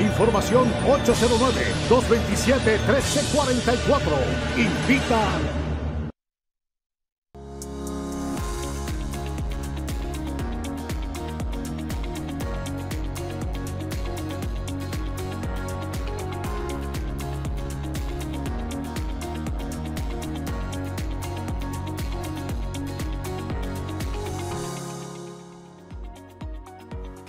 Información 809-227-1344. Invita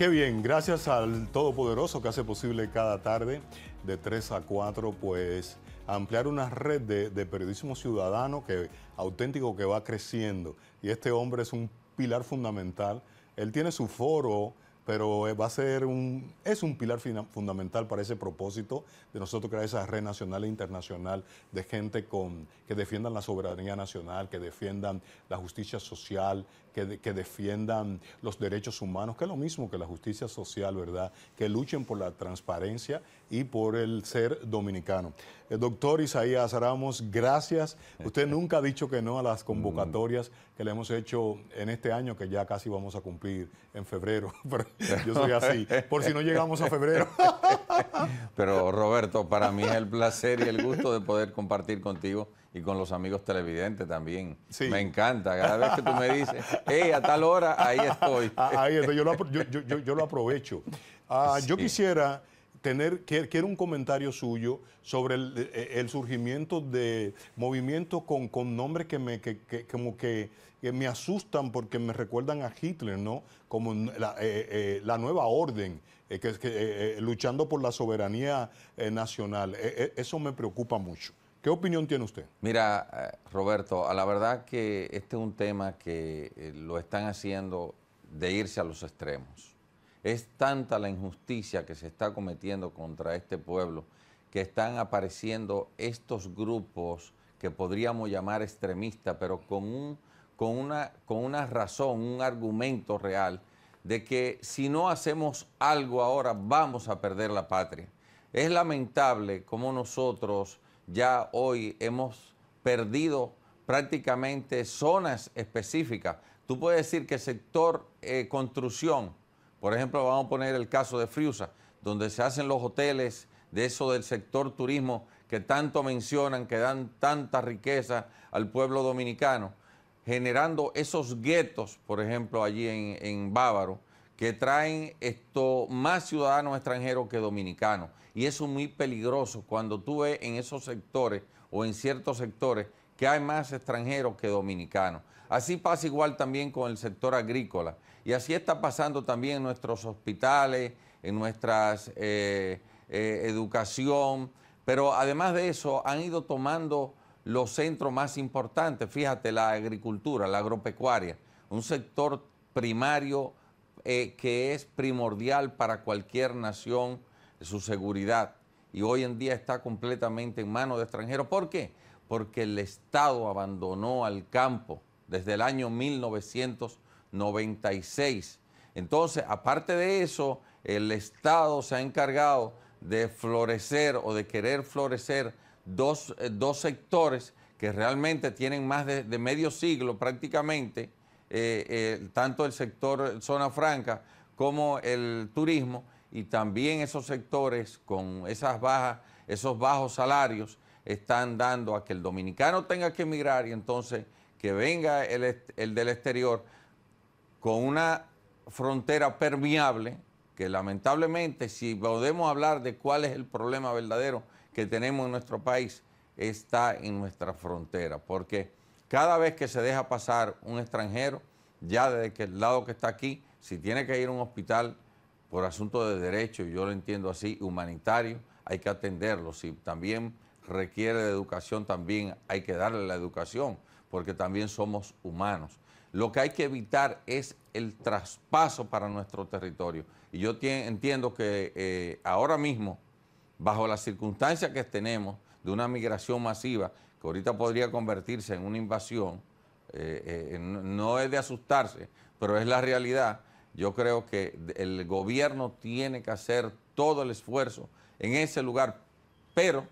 qué bien, gracias al Todopoderoso que hace posible cada tarde de 3 a 4, pues ampliar una red de, periodismo ciudadano que, auténtico que va creciendo. Y este hombre es un pilar fundamental. Él tiene su foro, pero eh, va a ser un, es un pilar fundamental para ese propósito de nosotros crear esa red nacional e internacional de gente con, que defiendan la soberanía nacional, que defiendan la justicia social, que, defiendan los derechos humanos, que es lo mismo que la justicia social, ¿verdad? Que luchen por la transparencia y por el ser dominicano. El eh, doctor Isaías Ramos, gracias. Usted nunca ha dicho que no a las convocatorias mm. que le hemos hecho en este año, que ya casi vamos a cumplir en febrero. yo soy así, por si no llegamos a febrero. Pero Roberto, para mí es el placer y el gusto de poder compartir contigo y con los amigos televidentes también. Me encanta. Cada vez que tú me dices, hey, a tal hora, ahí estoy. Ah, ahí estoy. Yo lo, aprovecho. Ah, yo quisiera tener, quiero un comentario suyo sobre el, e, e, surgimiento de movimientos con, nombres que me, que, como que, me asustan porque me recuerdan a Hitler, ¿no? Como eh, eh, la, nueva orden, eh, que, luchando por la soberanía nacional. E, eso me preocupa mucho. ¿Qué opinión tiene usted? Mira, eh, Roberto, a la verdad que este es un tema que eh, lo están haciendo de irse a los extremos. Es tanta la injusticia que se está cometiendo contra este pueblo que están apareciendo estos grupos que podríamos llamar extremistas, pero con, con, una, con una razón, un argumento real de que si no hacemos algo ahora vamos a perder la patria. Es lamentable cómo nosotros ya hoy hemos perdido prácticamente zonas específicas. Tú puedes decir que sector eh, construcción, por ejemplo, vamos a poner el caso de Friusa, donde se hacen los hoteles, de eso del sector turismo que tanto mencionan, que dan tanta riqueza al pueblo dominicano, generando esos guetos, por ejemplo, allí en Bávaro, que traen esto, más ciudadanos extranjeros que dominicanos. Y eso es muy peligroso cuando tú ves en esos sectores o en ciertos sectores que hay más extranjeros que dominicanos. Así pasa igual también con el sector agrícola. Y así está pasando también en nuestros hospitales, en nuestra eh, eh, educación. Pero además de eso, han ido tomando los centros más importantes. Fíjate, la agricultura, la agropecuaria, un sector primario eh, que es primordial para cualquier nación, su seguridad. Y hoy en día está completamente en manos de extranjeros. ¿Por qué? Porque el Estado abandonó al campo desde el año 1996. Entonces, aparte de eso, el Estado se ha encargado de florecer o de querer florecer dos, eh, sectores que realmente tienen más de medio siglo prácticamente eh, eh, tanto el sector zona franca como el turismo y también esos sectores con esas bajas, esos bajos salarios están dando a que el dominicano tenga que emigrar y entonces que venga el, del exterior con una frontera permeable, que lamentablemente si podemos hablar de cuál es el problema verdadero que tenemos en nuestro país, está en nuestra frontera, porque cada vez que se deja pasar un extranjero, ya desde que el lado que está aquí, si tiene que ir a un hospital por asunto de derecho, yo lo entiendo así, humanitario, hay que atenderlo. Si también requiere de educación, también hay que darle la educación, porque también somos humanos. Lo que hay que evitar es el traspaso para nuestro territorio. Y yo entiendo que eh, ahora mismo, bajo las circunstancias que tenemos de una migración masiva, que ahorita podría convertirse en una invasión, eh, eh, no es de asustarse, pero es la realidad. Yo creo que el gobierno tiene que hacer todo el esfuerzo en ese lugar, pero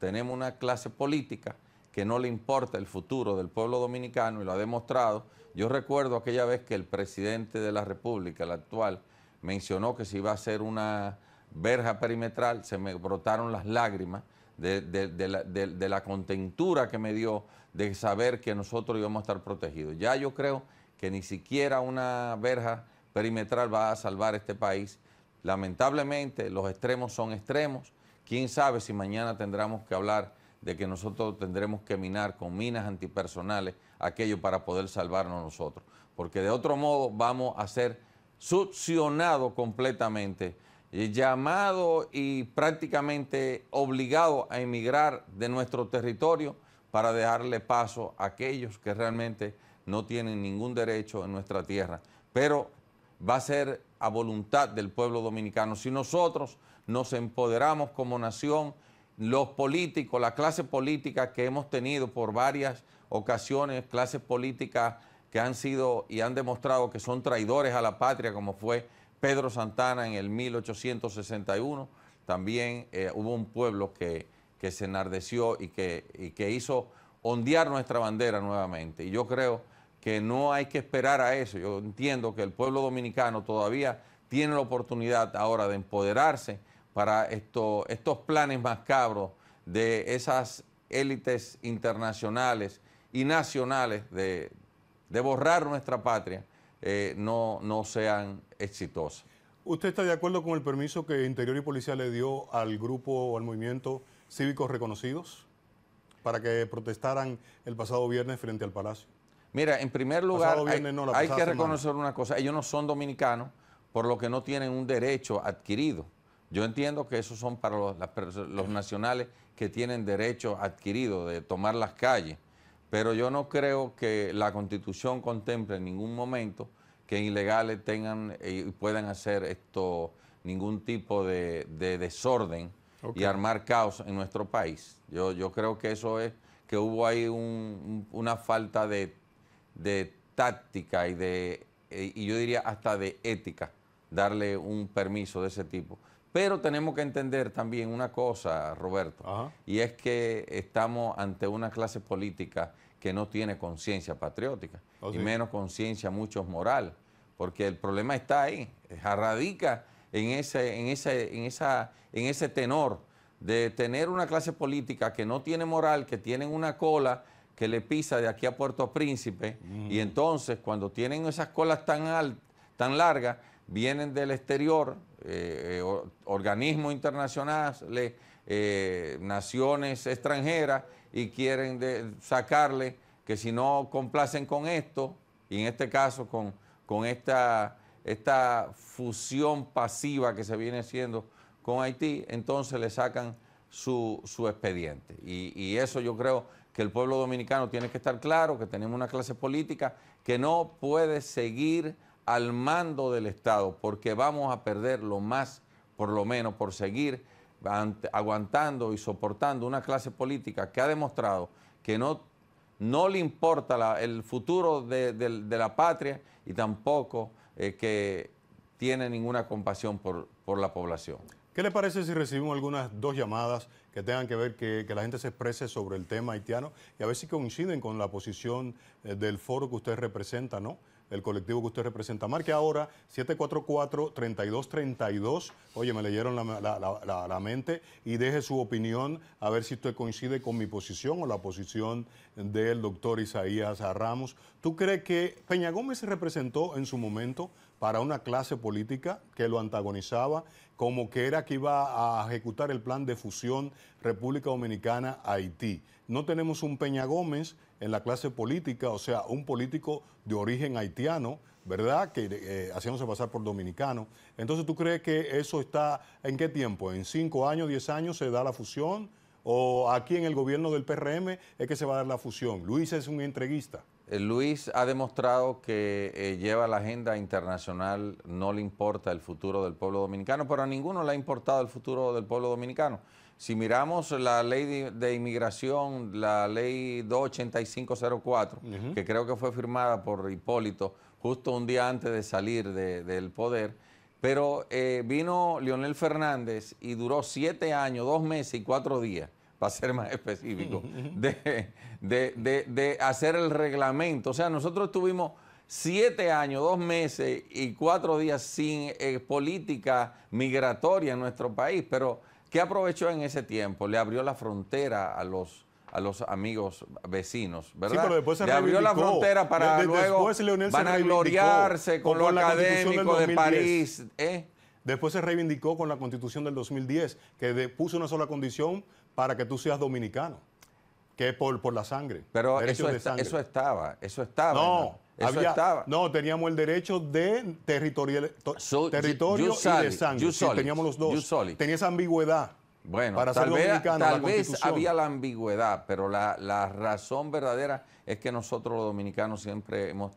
tenemos una clase política que no le importa el futuro del pueblo dominicano y lo ha demostrado. Yo recuerdo aquella vez que el presidente de la República, el actual, mencionó que se iba a hacer una verja perimetral, se me brotaron las lágrimas de, la, la, contentura que me dio de saber que nosotros íbamos a estar protegidos. Ya yo creo que ni siquiera una verja perimetral va a salvar este país. Lamentablemente los extremos son extremos. Quién sabe si mañana tendremos que hablar de que nosotros tendremos que minar con minas antipersonales aquello para poder salvarnos nosotros. Porque de otro modo vamos a ser succionados completamente eh, llamado y prácticamente obligado a emigrar de nuestro territorio para dejarle paso a aquellos que realmente no tienen ningún derecho en nuestra tierra. Pero va a ser a voluntad del pueblo dominicano. Si nosotros nos empoderamos como nación, los políticos, la clase política que hemos tenido por varias ocasiones, clases políticas que han sido y han demostrado que son traidores a la patria, como fue Pedro Santana en el 1861, también eh, hubo un pueblo que, se enardeció y que, que hizo ondear nuestra bandera nuevamente. Y yo creo que no hay que esperar a eso. Yo entiendo que el pueblo dominicano todavía tiene la oportunidad ahora de empoderarse para estos planes macabros de esas élites internacionales y nacionales de borrar nuestra patria eh, no, no sean exitosas. ¿Usted está de acuerdo con el permiso que Interior y Policía le dio al grupo o al movimiento cívicos reconocidos para que protestaran el pasado viernes frente al Palacio? Mira, en primer lugar, hay, que reconocer una cosa, ellos no son dominicanos, por lo que no tienen un derecho adquirido. Yo entiendo que esos son para los, los nacionales que tienen derecho adquirido de tomar las calles. Pero yo no creo que la Constitución contemple en ningún momento que ilegales tengan eh, y puedan hacer esto ningún tipo de, desorden y armar caos en nuestro país. Yo, creo que eso es, que hubo ahí una falta de, táctica y de, eh, y yo diría hasta de ética, darle un permiso de ese tipo. Pero tenemos que entender también una cosa, Roberto, y es que estamos ante una clase política que no tiene conciencia patriótica oh, y menos conciencia muchos moral, porque el problema está ahí, radica en ese, en esa, en ese tenor de tener una clase política que no tiene moral, que tienen una cola que le pisa de aquí a Puerto Príncipe, y entonces cuando tienen esas colas tan, tan largas, vienen del exterior, eh, eh, organismos internacionales, eh, naciones extranjeras y quieren sacarle que si no complacen con esto, y en este caso con, con esta, esta fusión pasiva que se viene haciendo con Haití, entonces le sacan su, expediente. y, eso yo creo que el pueblo dominicano tiene que estar claro, que tenemos una clase política que no puede seguir al mando del Estado, porque vamos a perder lo más, por lo menos, por seguir aguantando y soportando una clase política que ha demostrado que no, le importa el futuro de, la patria y tampoco eh, que tiene ninguna compasión por, la población. ¿Qué le parece si recibimos algunas dos llamadas que tengan que ver que, la gente se exprese sobre el tema haitiano y a ver si coinciden con la posición eh, del foro que usted representa, ¿no? el colectivo que usted representa. Marque ahora 744-3232. Oye, me leyeron la, mente y deje su opinión a ver si usted coincide con mi posición o la posición del doctor Isaías Ramos. ¿Tú crees que Peña Gómez se representó en su momento para una clase política que lo antagonizaba, como que era que iba a ejecutar el plan de fusión República Dominicana-Haití? No tenemos un Peña Gómez en la clase política, o sea, un político de origen haitiano, ¿verdad? Que eh, hacíamos pasar por dominicano. Entonces, ¿tú crees que eso está en qué tiempo? ¿En cinco años, diez años se da la fusión? ¿O aquí en el gobierno del PRM es que se va a dar la fusión? Luis es un entreguista. Eh, Luis ha demostrado que eh, lleva la agenda internacional, no le importa el futuro del pueblo dominicano, pero a ninguno le ha importado el futuro del pueblo dominicano. Si miramos la ley de, inmigración, la ley 28504, que creo que fue firmada por Hipólito justo un día antes de salir del poder, pero eh, vino Leonel Fernández y duró siete años, dos meses y cuatro días, para ser más específico, de, de, hacer el reglamento. O sea, nosotros tuvimos siete años, dos meses y cuatro días sin eh, política migratoria en nuestro país, pero ¿Qué aprovechó en ese tiempo? Le abrió la frontera a los a los amigos vecinos, ¿verdad? Sí, pero después se Le abrió la frontera para luego van a gloriarse con, lo académico de París. ¿eh? Después se reivindicó con la constitución del 2010, que puso una sola condición para que tú seas dominicano, que es por, por la sangre. Pero eso, eso estaba, eso estaba. No, no, teníamos el derecho de territorial, territorio y de sangre. teníamos los dos. Tenía esa ambigüedad. Bueno, para tal, vez, tal vez había la ambigüedad, pero la, razón verdadera es que nosotros los dominicanos siempre hemos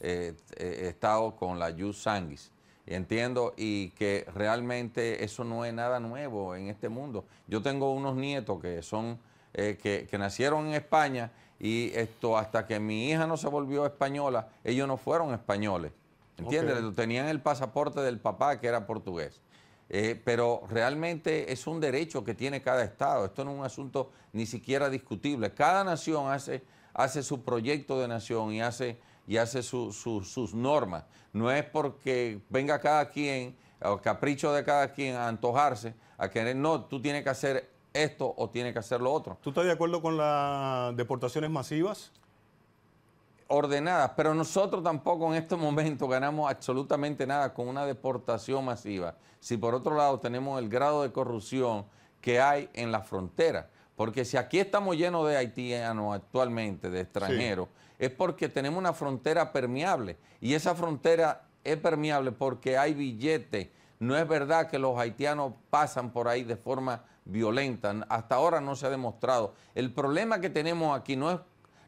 eh, eh, estado con la jus sanguis. Entiendo, y que realmente eso no es nada nuevo en este mundo. Yo tengo unos nietos que son eh, que, que nacieron en España y esto, hasta que mi hija no se volvió española, ellos no fueron españoles. ¿Entiendes? Tenían el pasaporte del papá que era portugués. Eh, pero realmente es un derecho que tiene cada Estado. Esto no es un asunto ni siquiera discutible. Cada nación hace, hace su proyecto de nación y hace, y hace sus normas. No es porque venga cada quien, o capricho de cada quien, a antojarse, a querer, no, tú tienes que hacer esto o tiene que hacer lo otro. ¿Tú estás de acuerdo con las deportaciones masivas? Ordenadas, pero nosotros tampoco en este momento ganamos absolutamente nada con una deportación masiva. Si por otro lado tenemos el grado de corrupción que hay en la frontera, porque si aquí estamos llenos de haitianos actualmente, de extranjeros, es porque tenemos una frontera permeable. Y esa frontera es permeable porque hay billetes. No es verdad que los haitianos pasan por ahí de forma violentan. Hasta ahora no se ha demostrado. El problema que tenemos aquí no es,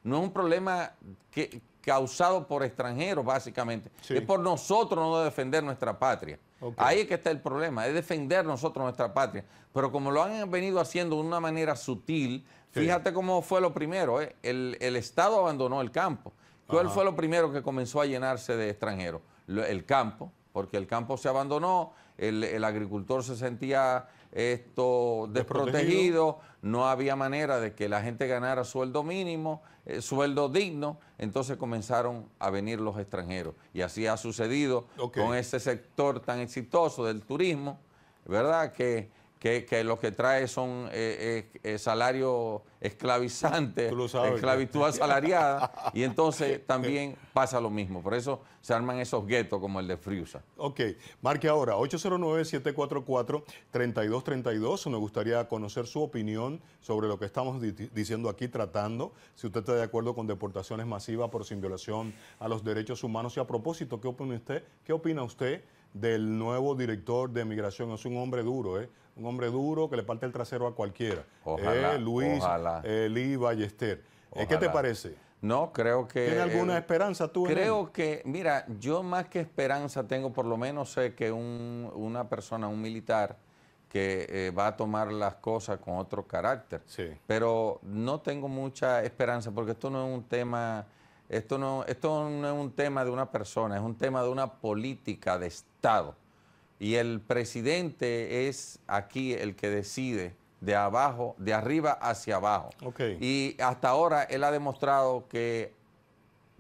no un problema que, causado por extranjeros, básicamente. Es por nosotros no defender nuestra patria. Ahí es que está el problema, es defender nosotros nuestra patria. Pero como lo han venido haciendo de una manera sutil, fíjate cómo fue lo primero. ¿eh? El, Estado abandonó el campo. ¿Cuál fue lo primero que comenzó a llenarse de extranjeros? el campo, porque el campo se abandonó, el, el agricultor se sentía esto desprotegido, no había manera de que la gente ganara sueldo mínimo, eh, sueldo digno, entonces comenzaron a venir los extranjeros. Y así ha sucedido con ese sector tan exitoso del turismo, ¿verdad? Que que, lo que trae son eh, eh, eh salarios esclavizantes, esclavitud asalariada, y entonces también pasa lo mismo. Por eso se arman esos guetos como el de Friusa. Ok, marque ahora 809-744-3232. Me gustaría conocer su opinión sobre lo que estamos diciendo aquí, tratando, si usted está de acuerdo con deportaciones masivas por sin violación a los derechos humanos. Y a propósito, ¿qué opina usted? ¿Qué opina usted? del nuevo director de migración. Es un hombre duro, ¿eh? Un hombre duro que le parte el trasero a cualquiera. Ojalá, eh, Luis, ojalá. Eh, Ballester. Eh, ¿Qué te parece? No, creo que... ¿Tienes alguna esperanza tú? Creo que, mira, yo más que esperanza tengo, por lo menos sé que una persona, un militar, que va a tomar las cosas con otro carácter. Sí. Pero no tengo mucha esperanza porque esto no es un tema, esto no, esto no es un tema de una persona, es un tema de una política de Estado y el presidente es aquí el que decide de abajo, de arriba hacia abajo. Y hasta ahora él ha demostrado que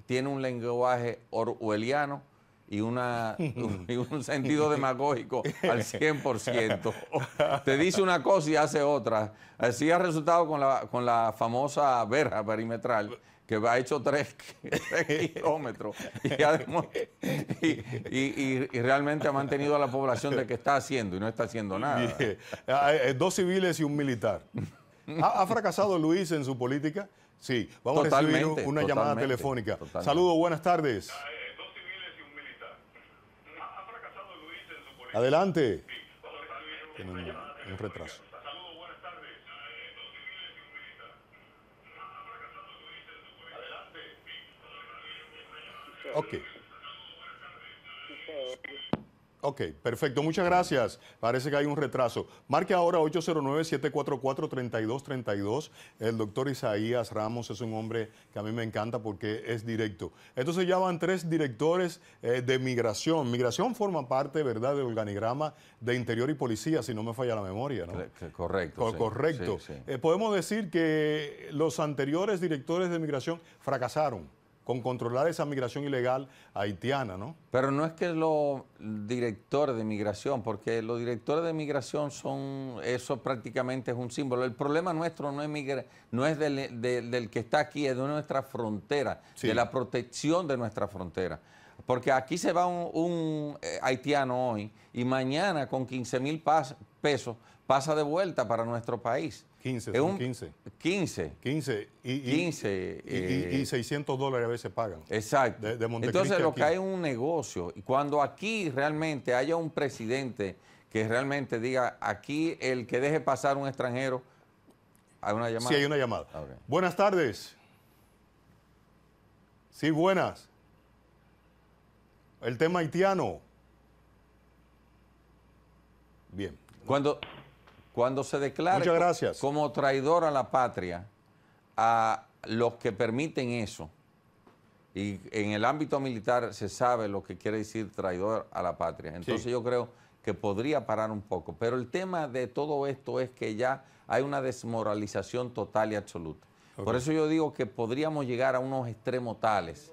tiene un lenguaje orwelliano y, una, un sentido demagógico al 100%. Te dice una cosa y hace otra. Así ha resultado con la, con la famosa verja perimetral que ha hecho tres, kilómetros y, realmente ha mantenido a la población de que está haciendo y no está haciendo nada. Eh, dos civiles y un militar. ¿Ha, fracasado Luis en su política? Sí, vamos a recibir una llamada telefónica. Saludos, buenas tardes. Eh, dos civiles y un militar. ¿Ha fracasado Luis en su política? Adelante. Sí, un retraso. Ok. Ok, perfecto. Muchas gracias. Parece que hay un retraso. Marque ahora 809-744-3232. El doctor Isaías Ramos es un hombre que a mí me encanta porque es directo. Entonces ya van tres directores eh, de migración. Migración forma parte, ¿verdad?, del organigrama de interior y policía, si no me falla la memoria, ¿no? Correcto. correcto. Eh, podemos decir que los anteriores directores de migración fracasaron con controlar esa migración ilegal haitiana, ¿no? Pero no es que los directores de migración, porque los directores de migración son, eso prácticamente es un símbolo. El problema nuestro no es, migra, no es del, que está aquí, es de nuestra frontera, de la protección de nuestra frontera. Porque aquí se va un, un eh, haitiano hoy y mañana con 15 mil pesos pasa de vuelta para nuestro país. 15, 15. 15. 15. Y, 15, y, 600 eh, dólares a veces pagan. Exacto. Entonces lo que hay es un negocio. Y cuando aquí realmente haya un presidente que realmente diga, aquí el que deje pasar un extranjero, hay una llamada. Sí, hay una llamada. Ah, buenas tardes. Sí, buenas. El tema haitiano. Bien. Cuando cuando se declara como traidor a la patria a los que permiten eso, y en el ámbito militar se sabe lo que quiere decir traidor a la patria, entonces yo creo que podría parar un poco, pero el tema de todo esto es que ya hay una desmoralización total y absoluta. Por eso yo digo que podríamos llegar a unos extremos tales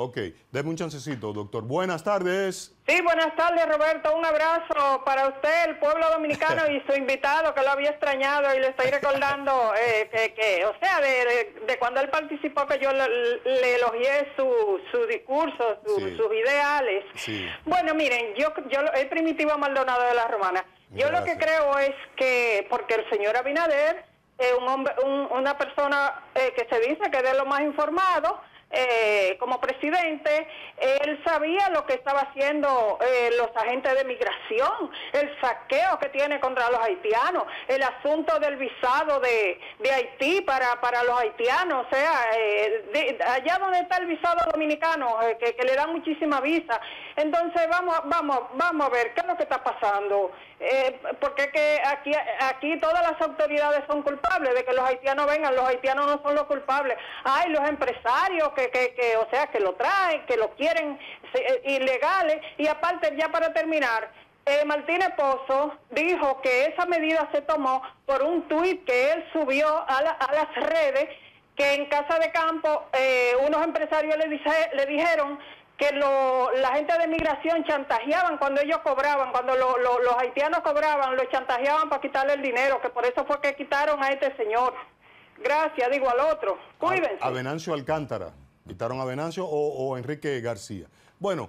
Ok, deme un chancecito, doctor. Buenas tardes. Sí, buenas tardes, Roberto. Un abrazo para usted, el pueblo dominicano y su invitado, que lo había extrañado y le estoy recordando eh, que, o sea, de, cuando él participó, que yo le, elogié su, su discurso, sus ideales. Sí. Bueno, miren, yo, yo, el primitivo Maldonado de la Romana. Yo lo que creo es que, porque el señor Abinader es un hombre, una persona eh, que se dice que es de lo más informado, eh, como presidente, él sabía lo que estaba haciendo eh, los agentes de migración, el saqueo que tiene contra los haitianos, el asunto del visado de, de Haití para, los haitianos, o sea, eh, allá donde está el visado dominicano, que, que, le da muchísima visa. Entonces, vamos, vamos, vamos a ver qué es lo que está pasando eh, porque que aquí, aquí todas las autoridades son culpables de que los haitianos vengan, los haitianos no son los culpables. Hay los empresarios que, que, o sea, que lo traen, que lo quieren eh, ilegales. Y aparte, ya para terminar, eh, Martínez Pozo dijo que esa medida se tomó por un tuit que él subió a, las redes que en Casa de Campo unos empresarios le dijeron que lo, la gente de migración chantajeaban cuando ellos cobraban, cuando los haitianos cobraban, los chantajeaban para quitarle el dinero, que por eso fue que quitaron a este señor. Gracias, digo al otro. Cuídense. A, Venancio Alcántara. Quitaron a Venancio o, Enrique García. Bueno,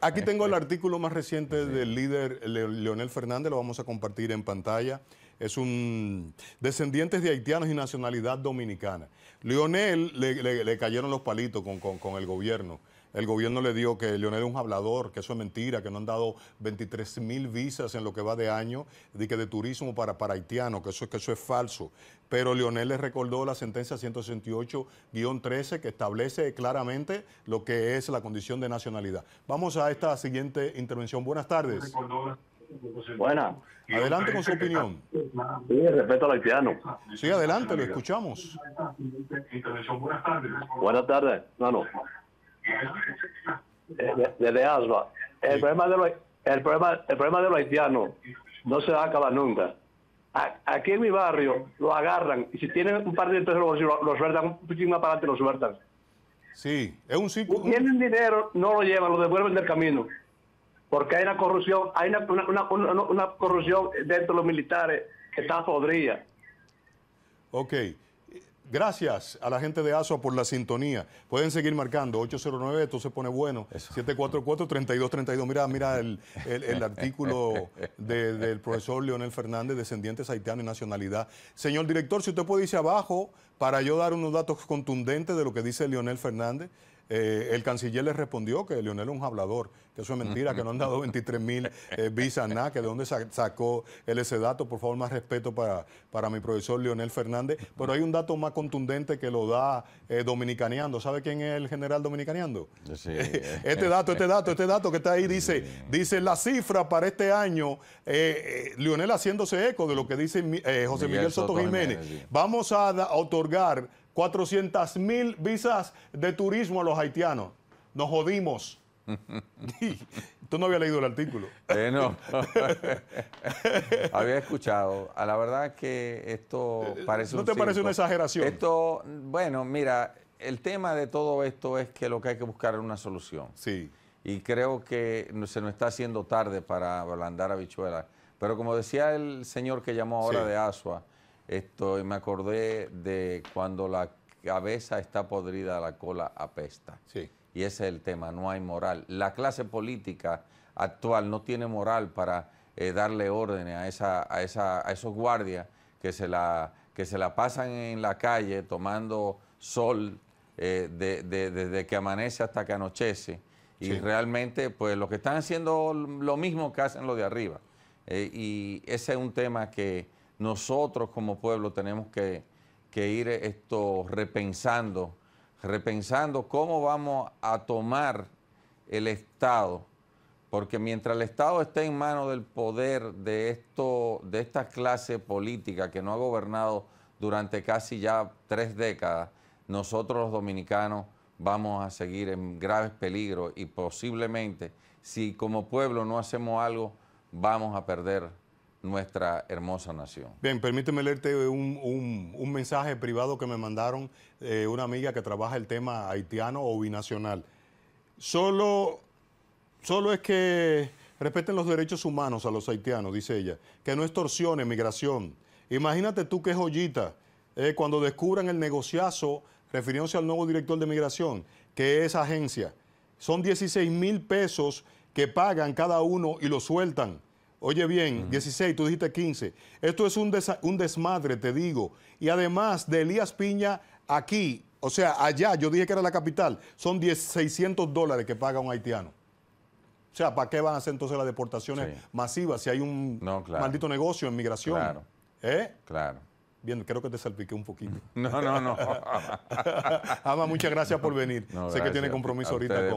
aquí tengo el artículo más reciente del líder Leonel Fernández, lo vamos a compartir en pantalla. Es un descendientes de haitianos y nacionalidad dominicana. Leonel le, cayeron los palitos con, con el gobierno. El gobierno le dijo que Leonel es un hablador, que eso es mentira, que no han dado 23 mil visas en lo que va de año, de, que de turismo para, para haitianos, que eso, que eso es falso. Pero Leonel le recordó la sentencia 168-13 que establece claramente lo que es la condición de nacionalidad. Vamos a esta siguiente intervención. Buenas tardes. Buenas. Adelante con su opinión. Sí, respeto al haitiano. Sí, adelante, lo escuchamos. Buenas tardes. Desde de, El, problema de el, problema, el problema de los haitianos no se va a acabar nunca. aquí en mi barrio lo agarran y si tienen un par de pesos los lo, sueltan, un poquito más para adelante lo sueltan. Sí, es un Si tienen dinero, no lo llevan, lo devuelven del camino. Porque hay una corrupción, hay una, una, corrupción dentro de los militares que está podrida. Ok. Gracias a la gente de ASOA por la sintonía. Pueden seguir marcando 809, esto se pone bueno. 744-3232. Mira, mira el, artículo del profesor Leonel Fernández, descendiente haitiano y nacionalidad. Señor director, si usted puede irse abajo para yo dar unos datos contundentes de lo que dice Leonel Fernández. Eh, el canciller le respondió que Leonel es un hablador, que eso es mentira, que no han dado 23 mil eh, visas, nada, que de dónde sacó él ese dato. Por favor, más respeto para, mi profesor Leonel Fernández. Pero hay un dato más contundente que lo da eh, Dominicaneando. ¿Sabe quién es el general Dominicaneando? este dato, este dato, este dato que está ahí dice, dice la cifra para este año, Leonel haciéndose eco de lo que dice José Miguel, Soto, Jiménez. Vamos a otorgar 400 mil visas de turismo a los haitianos. Nos jodimos. Tú no habías leído el artículo. Eh, no. había escuchado. A ah, la verdad que esto eh, eh, parece ¿No te parece una exageración? Esto, bueno, mira, el tema de todo esto es que lo que hay que buscar es una solución. Sí. Y creo que se nos está haciendo tarde para ablandar habichuelas. Pero como decía el señor que llamó ahora de Asua, y me acordé de cuando la cabeza está podrida, la cola apesta. Sí. Y ese es el tema, no hay moral. La clase política actual no tiene moral para eh, darle órdenes a, esa, a, esa, a esos guardias que se, la, que se la pasan en la calle tomando sol desde eh, que amanece hasta que anochece. Y realmente, pues lo que están haciendo lo mismo que hacen los de arriba. Eh, y ese es un tema que nosotros como pueblo tenemos que, ir esto repensando, repensando cómo vamos a tomar el Estado, porque mientras el Estado esté en manos del poder de, esto, de esta clase política que no ha gobernado durante casi ya tres décadas, nosotros los dominicanos vamos a seguir en graves peligros y posiblemente si como pueblo no hacemos algo, vamos a perder nuestra hermosa nación. Bien, permíteme leerte un, mensaje privado que me mandaron eh, una amiga que trabaja el tema haitiano o binacional. Solo, solo es que respeten los derechos humanos a los haitianos, dice ella, que no extorsione migración. Imagínate tú qué joyita eh, cuando descubran el negociazo, refiriéndose al nuevo director de migración, que es agencia. Son 16 mil pesos que pagan cada uno y lo sueltan. Oye bien, 16, tú dijiste 15. Esto es un, un desmadre, te digo. Y además de Elías Piña, aquí, o sea, allá, yo dije que era la capital, son 1600 dólares que paga un haitiano. O sea, ¿para qué van a hacer entonces las deportaciones masivas si hay un maldito negocio en migración? Claro. ¿Eh? Claro. Bien, creo que te salpiqué un poquito. No, no, no. Ama, muchas gracias por venir. sé que tiene compromiso ahorita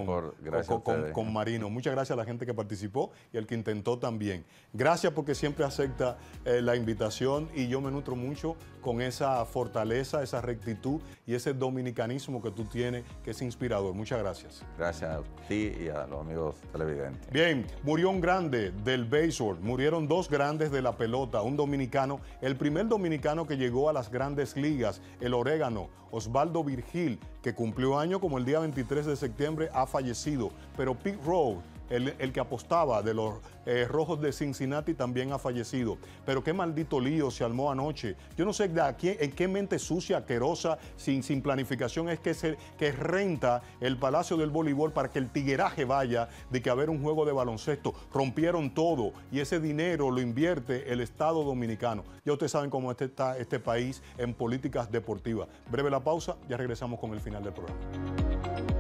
con, Marino. Muchas gracias a la gente que participó y al que intentó también. Gracias porque siempre acepta eh, la invitación y yo me nutro mucho con esa fortaleza, esa rectitud y ese dominicanismo que tú tienes, que es inspirador. Muchas gracias. Gracias a ti y a los amigos televidentes. Bien, murió un grande del baseball murieron dos grandes de la pelota, un dominicano, el primer dominicano que llegó a las grandes ligas, el orégano, Osvaldo Virgil, que cumplió año como el día 23 de septiembre, ha fallecido, pero Pete Rowe el, que apostaba de los eh, rojos de Cincinnati también ha fallecido. Pero qué maldito lío se armó anoche. Yo no sé de en qué mente sucia, querosa, sin, sin planificación es que, renta el Palacio del Voleibol para que el tigueraje vaya de que haber un juego de baloncesto. Rompieron todo y ese dinero lo invierte el Estado dominicano. Ya ustedes saben cómo este, está este país en políticas deportivas. Breve la pausa, ya regresamos con el final del programa.